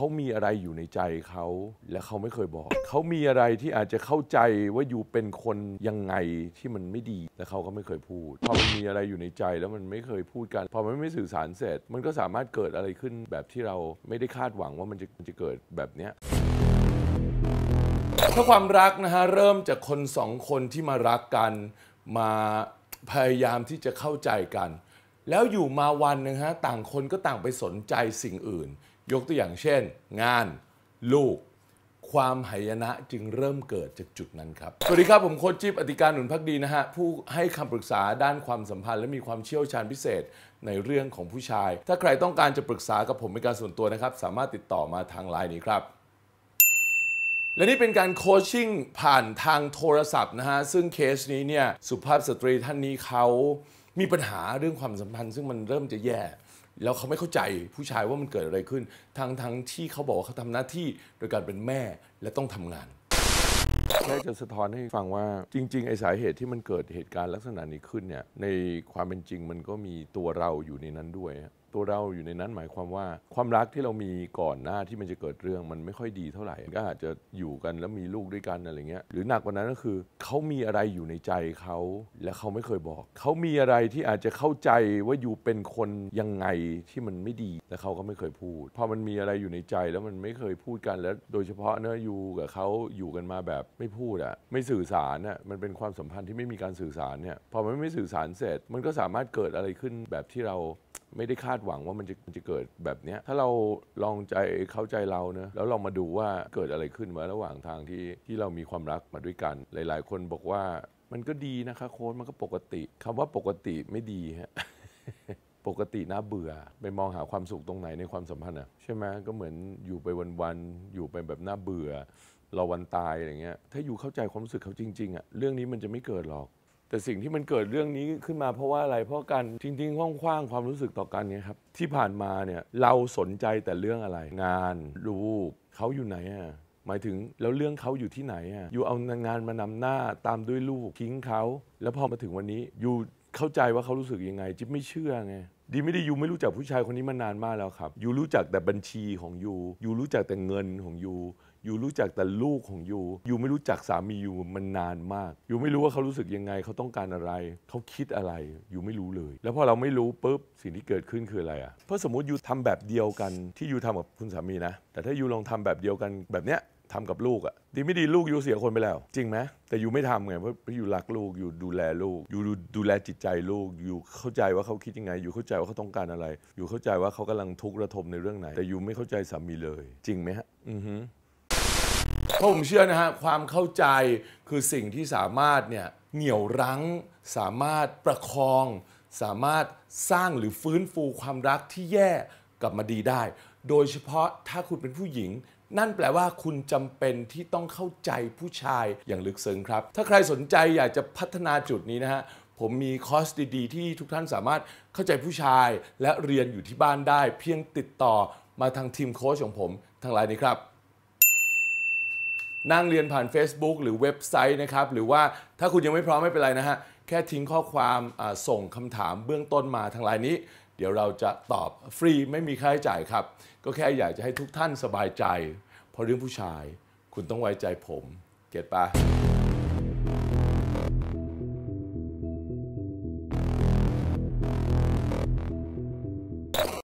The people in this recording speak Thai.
เขามีอะไรอยู่ในใจเขาและเขาไม่เคยบอก เขามีอะไรที่อาจจะเข้าใจว่าอยู่เป็นคนยังไงที่มันไม่ดีและเขาก็ไม่เคยพูดพอมันมีอะไรอยู่ในใจแล้วมันไม่เคยพูดกันพอมันไม่สื่อสารเสร็จมันก็สามารถเกิดอะไรขึ้นแบบที่เราไม่ได้คาดหวังว่ามันจะมันจะเกิดแบบเนี้ยถ้าความรักนะฮะเริ่มจากคนสองคนที่มารักกันมาพยายามที่จะเข้าใจกัน แล้วอยู่มาวันนึงฮะต่างคนก็ต่างไปสนใจสิ่งอื่นยกตัวอย่างเช่น งาน ลูก ความหายนะจึงเริ่มเกิดจากจุดนั้นครับ สวัสดีครับ ผมโค้ชจิ๊บอธิการหนุนพักดีนะฮะ ผู้ให้คำปรึกษาด้านความสัมพันธ์ และมีความเชี่ยวชาญพิเศษในเรื่องของผู้ชาย ถ้าใครต้องการจะปรึกษากับผมเป็นการส่วนตัวนะครับ สามารถติดต่อมาทางไลน์นี้ครับ และนี่เป็นการโคชชิ่งผ่านทางโทรศัพท์นะฮะซึ่งเคสนี้เนี่ยสุภาพสตรีท่านนี้เขามีปัญหาเรื่องความสัมพันธ์ซึ่งมันเริ่มจะแย่แล้วเขาไม่เข้าใจผู้ชายว่ามันเกิดอะไรขึ้นทางทั้งที่เขาบอกว่าเขาทำหน้าที่โดยการเป็นแม่และต้องทำงาน แค่จะสะท้อนให้ฟังว่าจริง ๆ ไอ้สาเหตุที่มันเกิดเหตุการณ์ลักษณะนี้ขึ้นเนี่ยในความเป็นจริงมันก็มีตัวเราอยู่ในนั้นด้วยตัวเราอยู่ในนั้นหมายความว่า ความรักที่เรามีก่อนหน้าที่มันจะเกิดเรื่องมันไม่ค่อยดีเท่าไหร่ ก็อาจจะอยู่กันแล้วมีลูกด้วยกันอะไรเงี้ยหรือหนักกว่านั้นก็คือเขามีอะไรอยู่ในใจเขาและเขาไม่เคยบอกเขามีอะไรที่อาจจะเข้าใจว่าอยู่เป็นคนยังไงที่มันไม่ดีและเขาก็ไม่เคยพูดพอมันมีอะไรอยู่ในใจแล้วมันไม่เคยพูดกันแล้วโดยเฉพาะเนะอยู่กับเขาอยู่กันมาแบบไม่พูดอะไม่สื่อสารน่ะมันเป็นความสัมพันธ์ที่ไม่มีการสื่อสารเนี่ยพอมันไม่สื่อสารเสร็จมันก็สามารถเกิดอะไรขึ้นแบบที่เราไม่ได้คาดหวังว่ามันจะมันจะเกิดแบบนี้ถ้าเราลองใจเข้าใจเราเนะแล้วลองมาดูว่าเกิดอะไรขึ้นมาระหว่างทางที่ที่เรามีความรักมาด้วยกัน หลาย ๆ คนบอกว่ามันก็ดีนะคะ โค้ดมันก็ปกติคำว่าปกติไม่ดีฮะปกติน่าเบื่อไปมองหาความสุขตรงไหนในความสัมพันธ์อ่ะใช่ไหมก็เหมือนอยู่ไปวันๆอยู่ไปแบบน่าเบื่อรอวันตายอะไรเงี้ย ถ้าอยู่เข้าใจความรู้สึกเขาจริงๆอ่ะเรื่องนี้มันจะไม่เกิดหรอกแต่สิ่งที่มันเกิดเรื่องนี้ขึ้นมาเพราะว่าอะไร เพราะการทิ้งทิ้งคว่างๆ ความรู้สึกต่อกันเนี่ยครับที่ผ่านมาเนี่ยเราสนใจแต่เรื่องอะไร งานลูกเขาอยู่ไหนอ่ะหมายถึงแล้วเรื่องเขาอยู่ที่ไหนอ่ะอยู่เอางานมานำหน้าตามด้วยลูกทิ้งเขาแล้วพอมาถึงวันนี้อยู่เข้าใจว่าเขารู้สึกยังไงจิ๊บไม่เชื่อไงดีไม่ดียูไม่รู้จักผู้ชายคนนี้มานานมากแล้วครับยูรู้จักแต่บัญชีของยูยูรู้จักแต่เงินของยูอยู่รู้จักแต่ลูกของยูอยู่ไม่รู้จักสามียูมันนานมากอยู่ไม่รู้ว่าเขารู้สึกยังไง เขาต้องการอะไร เขาคิดอะไรอยู่ไม่รู้เลย แล้วพอเราไม่รู้ปุ๊บสิ่งที่เกิดขึ้นคืออะไรอ่ะ เพราะสมมติยูทำแบบเดียวกันที่ยูทำกับคุณสามีนะ แต่ถ้ายูลองทำแบบเดียวกันแบบเนี้ยทำกับลูกอะดีไม่ดีลูกอยู่เสียคนไปแล้ว จริงไหมแต่อยู่ไม่ทำไง เพราะอยู่รักลูกอยู่ดูแลลูกอยู่ดูแลจิตใจลูกอยู่เข้าใจว่าเขาคิดยังไงอยู่เข้าใจว่าเขาต้องการอะไรอยู่เข้าใจว่าเขากำลังทุกข์ระทมในเรื่องไหน แต่อยู่ไม่เข้าใจสามีเลย จริงไหมฮะอือฮึพราะผมเชื่อนะฮะความเข้าใจคือสิ่งที่สามารถเนี่ยเหนี่ยวรั้ง สามารถประคอง สามารถสร้างหรือฟื้นฟูความรักที่แย่กลับมาดีได้ โดยเฉพาะถ้าคุณเป็นผู้หญิง นั่นแปลว่าคุณจำเป็นที่ต้องเข้าใจผู้ชายอย่างลึกซึ้งครับ ถ้าใครสนใจอยากจะพัฒนาจุดนี้นะฮะผมมีคอร์สดี ๆ ที่ทุกท่านสามารถเข้าใจผู้ชาย และเรียนอยู่ที่บ้านได้ เพียงติดต่อมาทางทีมโค้ชของผมทางไลน์นี้ครับนั่งเรียนผ่าน Facebook หรือเว็บไซต์นะครับ หรือว่าถ้าคุณยังไม่พร้อม ไม่เป็นไรนะฮะแค่ทิ้งข้อความส่งคำถามเบื้องต้นมาทางไลน์นี้ เดี๋ยวเราจะตอบฟรีไม่มีค่าใช้จ่ายครับ ก็แค่อยากจะให้ทุกท่านสบายใจเพราะเรื่องผู้ชาย คุณต้องไว้ใจผม เก็ตปะ